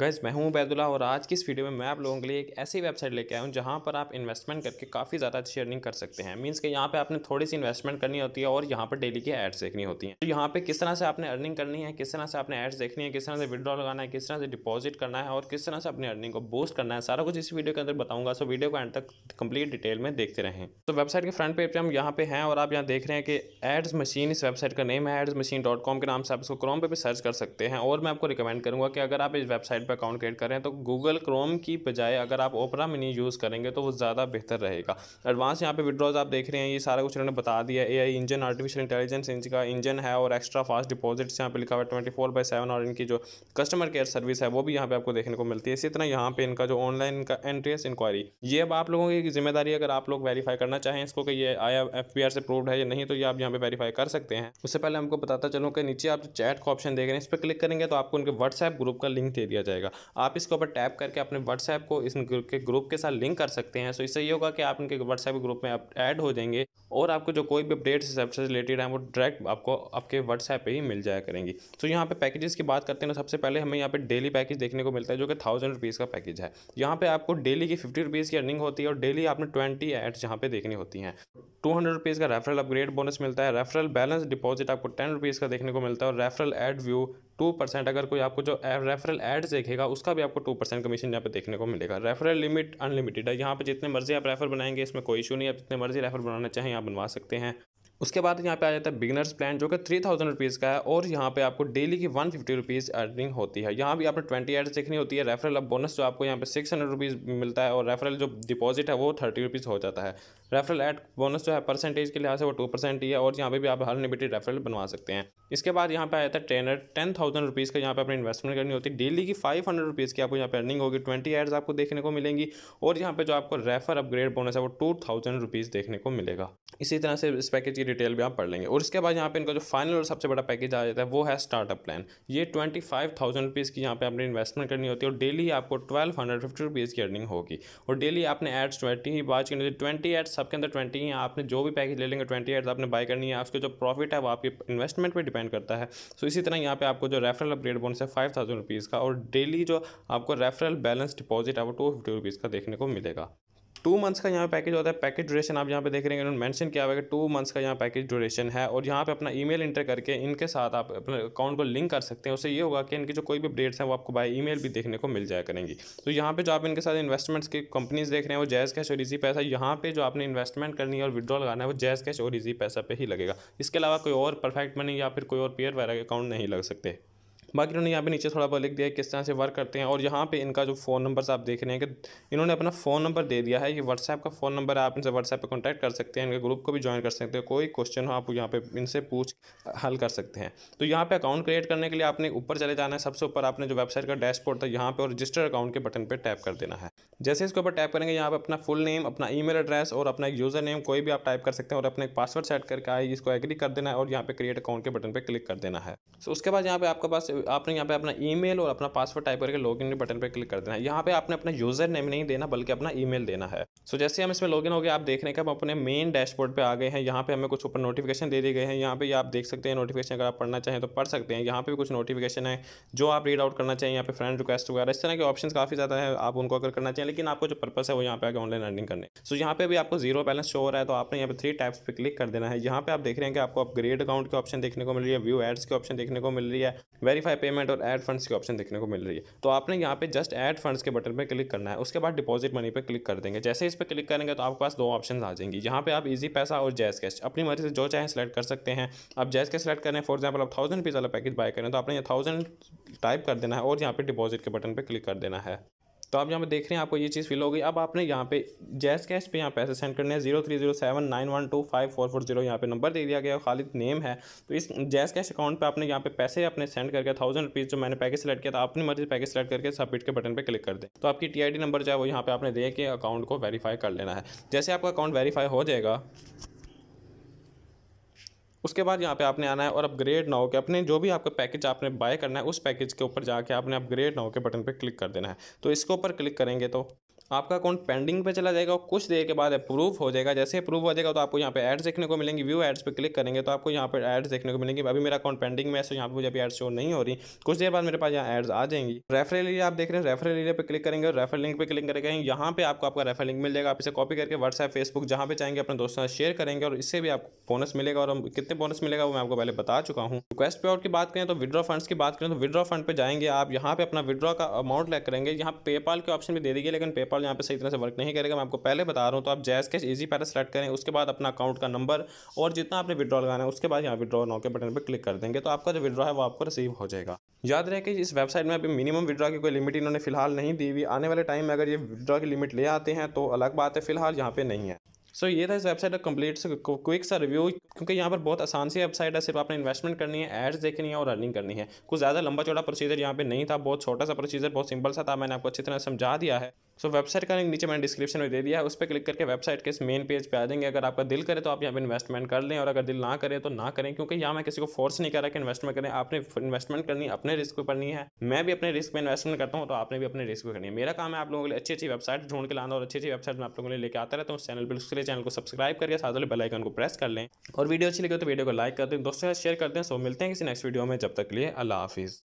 gas मैं हूं उबैदुल्ला और आज की इस वीडियो में मैं आप लोगों के लिए एक ऐसी वेबसाइट लेके आया हूं जहां पर आप इन्वेस्टमेंट करके काफ़ी ज़्यादा अच्छी अर्निंग कर सकते हैं मींस के यहां पे आपने थोड़ी सी इन्वेस्टमेंट करनी होती है और यहां पर डेली की एड्स देखनी होती हैं तो यहाँ पे किस तरह से आपने अर्निंग करनी है किस तरह से आपने एड्स देखनी है किस तरह से विड्रॉ लगाना है किस तरह से डिपॉजिट करना है और किस तरह से अपनी अर्निंग को बूस्ट करना है सारा कुछ इस वीडियो के अंदर बताऊंगा सो वीडियो को एंड तक कंप्लीट डिटेल में देखते रहें तो वेबसाइट के फ्रंट पेज पर हम यहाँ पे हैं और आप यहाँ देख रहे हैं कि एड्स मशीन इस वेबसाइट का नेम है एड्स मशीन डॉट कॉम के नाम से आप इसको क्रोम पे भी सर्च कर सकते हैं और मैं आपको रिकमेंड करूँगा कि अगर आप इस वेबसाइट पर अकाउंट क्रिएट कर रहे हैं तो गूगल क्रोम की बजाय अगर आप ओपरा मिनी यूज़ करेंगे तो वो ज़्यादा बेहतर रहेगा एडवांस यहाँ पे विड्रॉज आप देख रहे हैं ये सारा कुछ उन्होंने बता दिया A I engine artificial intelligence इनका इंजन है और एक्स्ट्रा फास्ट डिपॉजिट्स यहाँ पे लिखा हुआ है ट्वेंटी फोर बाई सेवन और इनकी जो कस्टमर केयर सर्विस है वो भी यहाँ पे आपको देखने को मिलती है इसी तरह यहाँ पे इनका जो ऑनलाइन इनका एंट्रेस इंक्वायरी ये अब आप लोगों की जिम्मेदारी अगर आप लोग वेरीफाई करना चाहें इसको कि ये आया एफ से प्रूव है या नहीं तो ये आप यहाँ पे वेरीफाई कर सकते हैं उससे पहले हमको बताता चलूँ कि नीचे आप चैट का ऑप्शन देख रहे हैं इस पर क्लिक करेंगे तो आपको उनके व्हाट्सएप ग्रुप का लिंक दे दिया जाएगा जाएगा आप इसके ऊपर टैप करके अपने व्हाट्सएप को इस ग्रुप के साथ लिंक कर सकते हैं सो इससे ये होगा कि आप इनके व्हाट्सएप ग्रुप में आप ऐड हो जाएंगे और आपको जो कोई भी अपडेट्स इस ऐप से रिलेटेड हैं वो डायरेक्ट आपको आपके व्हाट्सएप पे ही मिल जाया करेंगी तो यहाँ पे पैकेजेस की बात करते हैं ना सबसे पहले हमें यहाँ पे डेली पैकेज देखने को मिलता है जो कि थाउजेंड रुपीज़ का पैकेज है यहाँ पे आपको डेली की फिफ्टी रुपीज़ की अर्निंग होती है और डेली आपने ट्वेंटी एड्स यहाँ पे देखनी होती हैं टू हंड्रेड रुपीज़ का रेफरल अपग्रेड बोनस मिलता है रेफरल बैलेंस डिपॉजिट आपको टेन रुपीज़ का देखने को मिलता है और referral ad view two percent अगर कोई आपको जो रेफरल एड्स देखेगा उसका भी आपको टू परसेंट कमीशन यहाँ पे देखने को मिलेगा रेफरल लिमिट अनलिमिटेड है यहाँ पे जितने मर्जी आप रेफर बनाएंगे इसमें कोई इशू नहीं है जितने मर्जी रेफर बनाना चाहें आप बनवा सकते हैं उसके बाद यहाँ पे आ जाता है बिगनर्स प्लान जो कि थ्री थाउजेंड रुपीज़ का है और यहाँ पे आपको डेली की वन फिफ्टी रुपीज़ अर्निंग होती है यहाँ भी आपने ट्वेंटी एड्स देखनी होती है रेफरल अब बोनस जो आपको यहाँ पे सिक्स हंड्रेड रुपीज़ मिलता है और रेफरल जो डिपॉजिट है वो थर्टी रुपीज़ हो जाता है रेफरल एड बोनस जो है परसेंटेज के लिहाज से वो टू परसेंट ही है और यहाँ पर भी आप हर लिमिटेड रेफरल बनवा सकते हैं इसके बाद यहाँ पे आ जाता है ट्रेनर टेन थाउजेंड रुपीज़ का यहाँ पर अपनी इन्वेस्टमेंट करनी होती है डेली की फाइव हंड्रेड रुपीज़ की आपको यहाँ पर अर्निंग होगी ट्वेंटी एड्स आपको देखने को मिलेंगी और यहाँ पर जो आपको रेफर अपग्रेड बोनस है वो टू थाउजेंड रुपीज़ देखने को मिलेगा इसी तरह से इस पैकेज की डिटेल भी आप पढ़ लेंगे और इसके बाद यहाँ पे इनका जो फाइनल और सबसे बड़ा पैकेज आ जाता है वो है स्टार्टअप प्लान ये ट्वेंटी फाइव थाउजेंड रुपीज़ की यहाँ पे आपने इन्वेस्टमेंट करनी होती है और डेली आपको ट्वेल्व हंड्रेड फिफ्टी रुपीज़ की अर्निंग होगी और डेली आपने एड्स ट्वेंटी ही बाज करनी ट्वेंटी एड्स सबके अंदर ट्वेंटी ही आपने जो भी पैकेज ले लेंगे ट्वेंटी एड्स आपने बाय करनी है उसके जो प्रॉफिट है वो आपकी इन्वेस्टमेंट पर डिपेंड करता है सो इसी तरह यहाँ पर आपको जो रेफरल अपग्रेड बोनस है फाइव थाउजेंड रुपीज़ का और डेली जो आपको रेफरल बैलेंस डिपॉजिट है वो टू फिफ्टी रुपीज़ का देखने को मिलेगा टू मंथ्स का यहाँ पैकेज होता है पैकेज ड्यूरेशन आप यहाँ पे देख रहे हैं इन्होंने मेंशन किया हुआ है कि टू मंथ्स का यहाँ पैकेज ड्यूरेशन है और यहाँ पे अपना ईमेल इंटर करके इनके साथ आप अपने अकाउंट को लिंक कर सकते हैं उससे ये होगा कि इनके जो कोई भी अपडेट्स हैं वो आपको बाई ईमेल भी देखने को मिल जाया करेंगी तो यहाँ पर जो आप इनके साथ इन्वेस्टमेंट्स की कंपनीज देख रहे हैं वो जैज़ कैश और इजी पैसा यहाँ पे जो आपने इन्वेस्टमेंट करनी है और विड्रॉ लगाना है वो जैज़ कैश और इजी पैसा पे ही लगेगा इसके अलावा कोई और परफेक्ट मनी या फिर कोई और पेयर वगैरह अकाउंट नहीं लग सकते बाकी इन्होंने यहाँ पे नीचे थोड़ा बहुत लिख दिया है किस तरह से वर्क करते हैं और यहाँ पे इनका जो फ़ोन नंबर आप देख रहे हैं कि इन्होंने अपना फ़ोन नंबर दे दिया है ये व्हाट्सएप का फ़ोन नंबर है आप इनसे व्हाट्सएप पर कॉन्टैक्ट कर सकते हैं इनके ग्रुप को भी ज्वाइन कर सकते हैं कोई क्वेश्चन हो आप यहाँ पर इनसे पूछ हल कर सकते हैं तो यहाँ पर अकाउंट क्रिएट करने के लिए आपने ऊपर चले जाना है सबसे ऊपर आपने जो वेबसाइट का डैशबोर्ड था यहाँ पर रजिस्टर अकाउंट के बटन पर टैप कर देना है जैसे इसके ऊपर टाइप करेंगे यहाँ पर अपना फुल नेम अपना ईमेल एड्रेस और अपना एक यूज़र नेम कोई भी आप टाइप कर सकते हैं और अपना एक पासवर्ड सेट करके आए इसको एग्री कर देना है और यहाँ पे क्रिएट अकाउंट के बटन पे क्लिक कर देना है सो so, उसके बाद यहाँ पे आपके पास आपने यहाँ पे अपना ई और अपना पासवर्ड टाइप करके लॉग के बटन पर क्लिक कर देना है यहाँ पे आपने अपना यूजर नेम नहीं देना बल्कि अपना ई देना है सो so, जैसे हम इसमें लॉग हो गए आप देखने का हम अपने मेन डैशबोर्ड पर आ गए हैं यहाँ पर हमें कुछ ऊपर नोटिफिकेशन दे दिए गए हैं यहाँ पर आप देख सकते हैं नोटिफिकेशन अगर आप पढ़ना चाहें तो पढ़ सकते हैं यहाँ पर भी कुछ नोटिफिकेशन है जो आप रीड आउट करना चाहिए यहाँ पे फ्रेंड रिक्वेस्ट वगैरह इस तरह के ऑप्शन काफ़ी ज़्यादा है आप उनको अगर करना चाहिए लेकिन आपको जो पर्पस है वो यहाँ पे आगे ऑनलाइन अर्निंग करने सो यहाँ पे भी आपको जीरो बैलेंस शो हो रहा है तो आपने यहाँ पे थ्री टाइप्स पे क्लिक कर देना है यहाँ पे आप देख रहे हैं कि आपको अपग्रेड अकाउंट के ऑप्शन देखने को मिल रही है व्यू एड्स के ऑप्शन देखने को मिल रही है वेरीफाई पेमेंट और एड फंड के ऑप्शन देखने को मिल रही है तो आपने यहाँ पे जस्ट एड फंड के बटन पर क्लिक करना है उसके बाद डिपॉजिट मनी पर क्लिक कर देंगे जैसे इस पर क्लिक करेंगे तो आपके पास दो ऑप्शन आ जाएंगी यहाँ पे आप इजी पैसा और जैस कैश अपनी मर्जी से जो चाहे सिलेक्ट कर सकते हैं आप जैस कैश सिलेक्ट करें फॉर एग्जाम्पल आप थाउजेंड रुपीज़ वाला पैकेज बाय करें तो आपने थाउजेंड टाइप कर देना है और यहाँ पे डिपॉजिट के बटन पर क्लिक कर देना है तो आप यहाँ पे देख रहे हैं आपको ये चीज़ फिल हो गई अब आपने यहाँ पे जैस कैश पे यहाँ पैसे सेंड करने हैं zero three zero seven nine one two five four four zero यहाँ पे नंबर दे दिया गया और खालिद नेम है तो इस जैस कैश अकाउंट पे आपने यहाँ पे पैसे अपने सेंड करके थाउजेंड रुपीज़ जो मैंने पैकेज सेलेक्ट किया था अपनी मर्जी पैकेज सेलेक्ट करके सबमिट के बटन पर क्लिक कर दें तो आपकी टी नंबर जो है वो यहाँ पर आपने दे के अकाउंट को वेरीफाई कर लेना है जैसे आपका अकाउंट वेरीफाई हो जाएगा उसके बाद यहाँ पे आपने आना है और अपग्रेड ना हो के अपने जो भी आपका पैकेज आपने बाय करना है उस पैकेज के ऊपर जाके आपने अपग्रेड ना हो के बटन पर क्लिक कर देना है तो इसके ऊपर क्लिक करेंगे तो आपका अकाउंट पेंडिंग पे चला जाएगा और कुछ देर के बाद अप्रूव हो जाएगा जैसे अप्रूव हो जाएगा तो आपको यहाँ पे एड्स देखने को मिलेंगे व्यू एड्स पे क्लिक करेंगे तो आपको यहाँ पे एड्स देखने को मिलेंगे अभी मेरा अकाउंट पेंडिंग में है तो यहाँ पे मुझे अभी एड्स शो नहीं हो रही कुछ देर बाद मेरे पास यहाँ एड्स आ जाएंगी रेफरल एरिया आप देख रहे हैं रेफरल एरिया पर क्लिक करेंगे रेफर लिंक पर क्लिक करेंगे यहाँ पे आपको आपका रेफर लिंक मिल जाएगा आप इसे कॉपी करके व्हाट्सएप फेसबुक जहाँ पे चाहेंगे अपने दोस्तों साथ शेयर करेंगे और इससे भी आपको बोनस मिलेगा और कितने बोनस मिलेगा वो मैं आपको पहले बता चुका हूँ रिक्वेस्ट पे और की बात करें तो विद्रॉ फंड्स की बात करें तो विद्रॉ फंड पर जाएंगे आप यहाँ पे अपना विद्रॉ का अमाउंट लैक करेंगे यहाँ पेपाल के ऑप्शन भी दे देंगे लेकिन पेपाल ऑल यहाँ पे सही तरह से वर्क नहीं करेगा मैं आपको पहले बता रहा हूँ तो आप जैस कैश ईजी पैरा सेलेक्ट करें उसके बाद अपना अकाउंट का नंबर और जितना आपने विड्रॉ लगाना है उसके बाद यहाँ विड्रॉ नाउ के बटन पर क्लिक कर देंगे तो आपका जो विड्रॉ है वो आपको रिसीव हो जाएगा याद रहे कि इस वेबसाइट में अभी मिनिमम विड्रॉ की कोई लिमिट इन्होंने फिलहाल नहीं दी हुई आने वाले टाइम में अगर ये विड्रॉ की लिमिट ले आते हैं तो अलग बात है फिलहाल यहाँ पे नहीं है सो so, ये था इस वेबसाइट का कंप्लीट क्विक सा रिव्यू क्योंकि यहाँ पर बहुत आसान सी वेबसाइट है सिर्फ आपने इन्वेस्टमेंट करनी है एड्स देखनी है और अर्निंग करनी है कुछ ज़्यादा लंबा चौड़ा प्रोसीजर यहाँ पर नहीं था बहुत छोटा सा प्रोसीजर बहुत सिंपल सा था मैंने आपको अच्छी तरह समझा दिया है सो so, वेबसाइट का लिंक नीचे मैंने डिस्क्रिप्शन में दे दिया है उस पर क्लिक करके वेबसाइट के इस मेन पेज पे आ जाएंगे अगर आपका दिल करे तो आप यहाँ पे इन्वेस्टमेंट कर लें और अगर दिल ना करे तो ना करें क्योंकि यहाँ मैं किसी को फोर्स नहीं कर रहा कि इन्वेस्टमेंट करें आपने इन्वेस्टमेंट करनी अपने रिस्क पर करनी है मैं भी अपने रिस्क में इन्वेस्टमेंट करता हूँ तो आपने भी अपने रिस्क पर करनी है मेरा काम है आप लोगों के लिए अच्छी अच्छी वेबसाइट ढूंढ के लाना और अच्छी अच्छी वेबसाइट में आप लोगों के लिए लेकर आता रहता हूँ उस चैनल पर उसके लिए चैनल को सब्सक्राइब करके साथ वाले बेलाइकन को प्रेस कर लें और वीडियो अच्छी लगी हो तो वीडियो को लाइक कर दें दोस्तों शेयर कर दें सो मिलते हैं किसी नेक्स्ट वीडियो में जब तक के लिए अल्लाह हाफिज़